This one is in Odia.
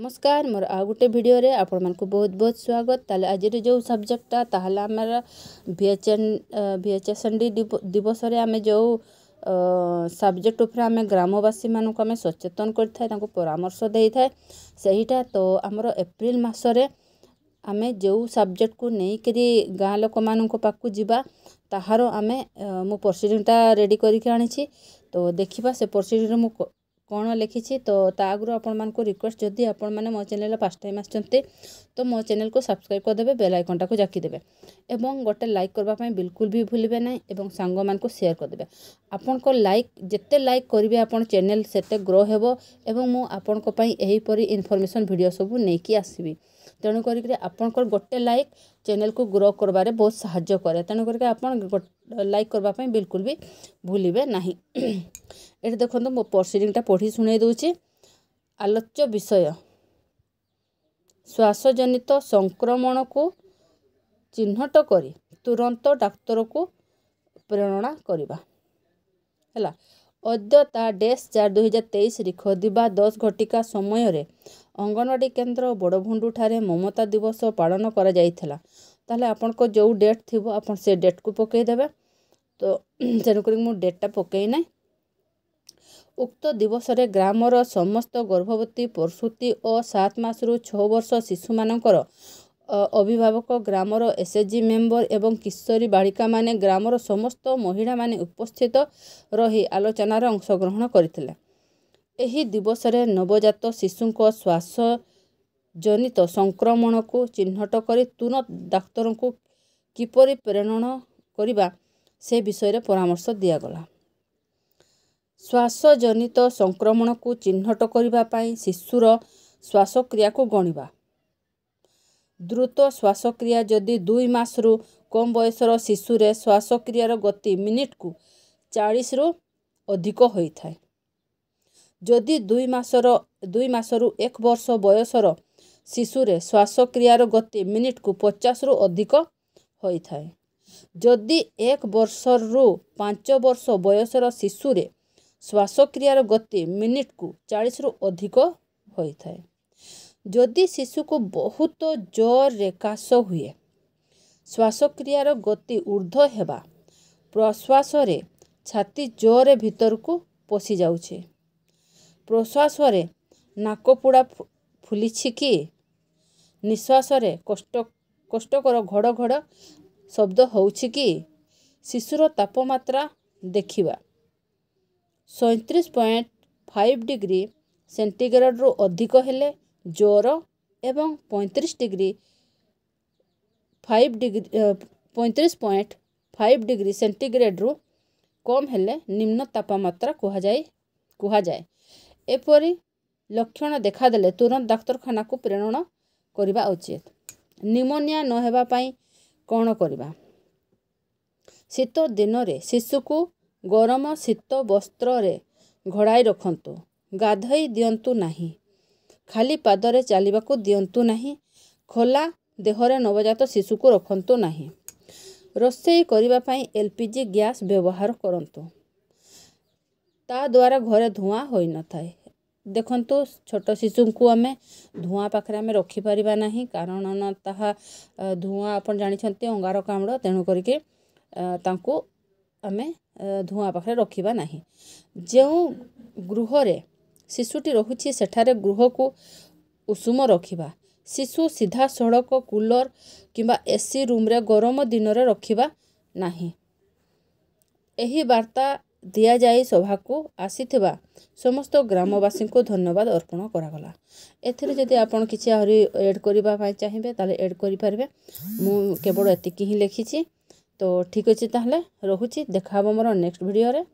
नमस्कार मोर आ गोटे भिडियो आपण मूँ बहुत बहुत स्वागत तेल आज जो सब्जेक्टा तामर भिएचएन भिएचएस एन डी दिवस आम जो सब्जेक्ट उपर आम ग्रामवासी मानक आम सचेतन करमर्श दे था सहीटा तो आमर एप्रिल मसने आम जो सब्जेक्ट को नहीं कर गाँ लोक मान जा तहार आम मु प्रोसीडिंगटा रेडी करो देखा से प्रोसीडिंग मुझे କ'ଣ ଲେଖିଛି ତ ତା ଆଗରୁ ଆପଣମାନଙ୍କୁ ରିକ୍ୱେଷ୍ଟ ଯଦି ଆପଣମାନେ ମୋ ଚ୍ୟାନେଲ୍ ଫାର୍ଷ୍ଟ ଟାଇମ୍ ଆସିଛନ୍ତି ତ ମୋ ଚ୍ୟାନେଲ୍କୁ ସବସ୍କ୍ରାଇବ୍ କରିଦେବେ ବେଲ୍ ଆଇକନ୍ଟାକୁ ଜାକିଦେବେ ଏବଂ ଗୋଟେ ଲାଇକ୍ କରିବା ପାଇଁ ବିଲକୁଲ ବି ଭୁଲିବେ ନାହିଁ ଏବଂ ସାଙ୍ଗମାନଙ୍କୁ ସେୟାର କରିଦେବେ ଆପଣଙ୍କ ଲାଇକ୍ ଯେତେ ଲାଇକ୍ କରିବେ ଆପଣ ଚ୍ୟାନେଲ୍ ସେତେ ଗ୍ରୋ ହେବ ଏବଂ ମୁଁ ଆପଣଙ୍କ ପାଇଁ ଏହିପରି ଇନଫର୍ମେସନ୍ ଭିଡ଼ିଓ ସବୁ ନେଇକି ଆସିବି ତେଣୁ କରିକି ଆପଣଙ୍କର ଗୋଟେ ଲାଇକ୍ ଚ୍ୟାନେଲକୁ ଗ୍ରୋ କରିବାରେ ବହୁତ ସାହାଯ୍ୟ କରେ ତେଣୁ କରିକି ଆପଣ ଲାଇକ୍ କରିବା ପାଇଁ ବିଲକୁଲ ବି ଭୁଲିବେ ନାହିଁ ଏଠି ଦେଖନ୍ତୁ ମୋ ପ୍ରସିଡ଼ିଂଟା ପଢ଼ି ଶୁଣେଇ ଦେଉଛି ଆଲୋଚ୍ୟ ବିଷୟ ଶ୍ୱାସଜନିତ ସଂକ୍ରମଣକୁ ଚିହ୍ନଟ କରି ତୁରନ୍ତ ଡାକ୍ତରକୁ ପ୍ରେରଣା କରିବା ହେଲା ଅଦ୍ୟତା ଡେସ୍ ଚାରି ଦୁଇହଜାର ତେଇଶରେ ଖୋଦିବା ଦଶ ଘଟିକା ସମୟରେ ଅଙ୍ଗନବାଡ଼ି କେନ୍ଦ୍ର ବଡ଼ଭୁଣ୍ଡୁଠାରେ ମମତା ଦିବସ ପାଳନ କରାଯାଇଥିଲା ତାହେଲେ ଆପଣଙ୍କ ଯେଉଁ ଡେଟ୍ ଥିବ ଆପଣ ସେ ଡେଟ୍କୁ ପକାଇଦେବେ ତ ତେଣୁକରି ମୁଁ ଡେଟ୍ଟା ପକାଇ ନାହିଁ ଉକ୍ତ ଦିବସରେ ଗ୍ରାମର ସମସ୍ତ ଗର୍ଭବତୀ ପ୍ରସୂତି ଓ ସାତ ମାସରୁ ଛଅ ବର୍ଷ ଶିଶୁମାନଙ୍କର ଅଭିଭାବକ ଗ୍ରାମର ଏସ୍ ଏଚ୍ ଜି ମେମ୍ବର ଏବଂ କିଶୋରୀ ବାଳିକାମାନେ ଗ୍ରାମର ସମସ୍ତ ମହିଳାମାନେ ଉପସ୍ଥିତ ରହି ଆଲୋଚନାରେ ଅଂଶଗ୍ରହଣ କରିଥିଲେ ଏହି ଦିବସରେ ନବଜାତ ଶିଶୁଙ୍କ ଶ୍ୱାସ ଜନିତ ସଂକ୍ରମଣକୁ ଚିହ୍ନଟ କରି ତୁରନ୍ତ ଡାକ୍ତରଙ୍କୁ କିପରି ପ୍ରେରଣ କରିବା ସେ ବିଷୟରେ ପରାମର୍ଶ ଦିଆଗଲା ଶ୍ୱାସ ଜନିତ ସଂକ୍ରମଣକୁ ଚିହ୍ନଟ କରିବା ପାଇଁ ଶିଶୁର ଶ୍ୱାସକ୍ରିୟାକୁ ଗଣିବା ଦ୍ରୁତ ଶ୍ୱାସକ୍ରିୟା ଯଦି ଦୁଇ ମାସରୁ କମ୍ ବୟସର ଶିଶୁରେ ଶ୍ୱାସକ୍ରିୟାର ଗତି ମିନିଟ୍କୁ ଚାଳିଶରୁ ଅଧିକ ହୋଇଥାଏ ଯଦି ଦୁଇ ମାସର ଦୁଇ ମାସରୁ ଏକ ବର୍ଷ ବୟସର ଶିଶୁରେ ଶ୍ୱାସକ୍ରିୟାର ଗତି ମିନିଟ୍କୁ ପଚାଶରୁ ଅଧିକ ହୋଇଥାଏ ଯଦି ଏକ ବର୍ଷରୁ ପାଞ୍ଚ ବର୍ଷ ବୟସର ଶିଶୁରେ ଶ୍ୱାସକ୍ରିୟାର ଗତି ମିନିଟ୍କୁ ଚାଳିଶରୁ ଅଧିକ ହୋଇଥାଏ ଯଦି ଶିଶୁକୁ ବହୁତ ଜୋରରେ କାଶ ହୁଏ ଶ୍ୱାସକ୍ରିୟାର ଗତି ଉର୍ଦ୍ଧ୍ୱ ହେବା ପ୍ରଶ୍ୱାସରେ ଛାତି ଜୋରରେ ଭିତରକୁ ପଶିଯାଉଛି ପ୍ରଶ୍ୱାସରେ ନାକପୋଡ଼ା ଫୁଲିଛି କି ନିଶ୍ୱାସରେ କଷ୍ଟ କଷ୍ଟକର ଘଡ଼ ଘଡ଼ ଶବ୍ଦ ହେଉଛି କି ଶିଶୁର ତାପମାତ୍ରା ଦେଖିବା ସଇଁତିରିଶ ପଏଣ୍ଟ ଫାଇଭ୍ ଡିଗ୍ରୀ ସେଣ୍ଟିଗ୍ରେଡ଼ରୁ ଅଧିକ ହେଲେ ଜ୍ୱର ଏବଂ ପଇଁତିରିଶ ଡିଗ୍ରୀ ଫାଇଭ୍ ଡିଗ୍ରୀ ପଇଁତିରିଶ ପଏଣ୍ଟ ଫାଇଭ୍ ଡିଗ୍ରୀ ସେଣ୍ଟିଗ୍ରେଡ଼ରୁ କମ୍ ହେଲେ ନିମ୍ନ ତାପମାତ୍ରା କୁହାଯାଇ କୁହାଯାଏ ଏପରି ଲକ୍ଷଣ ଦେଖାଦେଲେ ତୁରନ୍ତ ଡାକ୍ତରଖାନାକୁ ପ୍ରେରଣ କରିବା ଉଚିତ ନିମୋନିଆ ନ ହେବା ପାଇଁ କ'ଣ କରିବା ଶୀତ ଦିନରେ ଶିଶୁକୁ ଗରମ ଶୀତ ବସ୍ତ୍ରରେ ଘୋଡ଼ାଇ ରଖନ୍ତୁ ଗାଧୋଇ ଦିଅନ୍ତୁ ନାହିଁ ଖାଲି ପାଦରେ ଚାଲିବାକୁ ଦିଅନ୍ତୁ ନାହିଁ ଖୋଲା ଦେହରେ ନବଜାତ ଶିଶୁକୁ ରଖନ୍ତୁ ନାହିଁ ରୋଷେଇ କରିବା ପାଇଁ ଏଲ୍ ପି ଜି ଗ୍ୟାସ୍ ବ୍ୟବହାର କରନ୍ତୁ ତା ଘରେ ଧୂଆଁ ହୋଇନଥାଏ ଦେଖନ୍ତୁ ଛୋଟ ଶିଶୁଙ୍କୁ ଆମେ ଧୂଆଁ ପାଖରେ ଆମେ ରଖିପାରିବା ନାହିଁ କାରଣ ତାହା ଧୂଆଁ ଆପଣ ଜାଣିଛନ୍ତି ଅଙ୍ଗାରକାମ୍ଳ ତେଣୁ କରିକି ତାଙ୍କୁ ଆମେ ଧୂଆଁ ପାଖରେ ରଖିବା ନାହିଁ ଯେଉଁ ଗୃହରେ ଶିଶୁଟି ରହୁଛି ସେଠାରେ ଗୃହକୁ ଉଷୁମ ରଖିବା ଶିଶୁ ସିଧାସଳଖ କୁଲର କିମ୍ବା ଏ ସି ରୁମ୍ରେ ଗରମ ଦିନରେ ରଖିବା ନାହିଁ ଏହି ବାର୍ତ୍ତା ଦିଆଯାଇ ସଭାକୁ ଆସିଥିବା ସମସ୍ତ ଗ୍ରାମବାସୀଙ୍କୁ ଧନ୍ୟବାଦ ଅର୍ପଣ କରାଗଲା ଏଥିରେ ଯଦି ଆପଣ କିଛି ଆହୁରି ଏଡ଼୍ କରିବା ପାଇଁ ଚାହିଁବେ ତାହେଲେ ଏଡ଼୍ କରିପାରିବେ ମୁଁ କେବଳ ଏତିକି ହିଁ ଲେଖିଛି ତ ଠିକ୍ ଅଛି ତାହେଲେ ରହୁଛି ଦେଖା ହେବ ମୋର ନେକ୍ସଟ୍ ଭିଡ଼ିଓରେ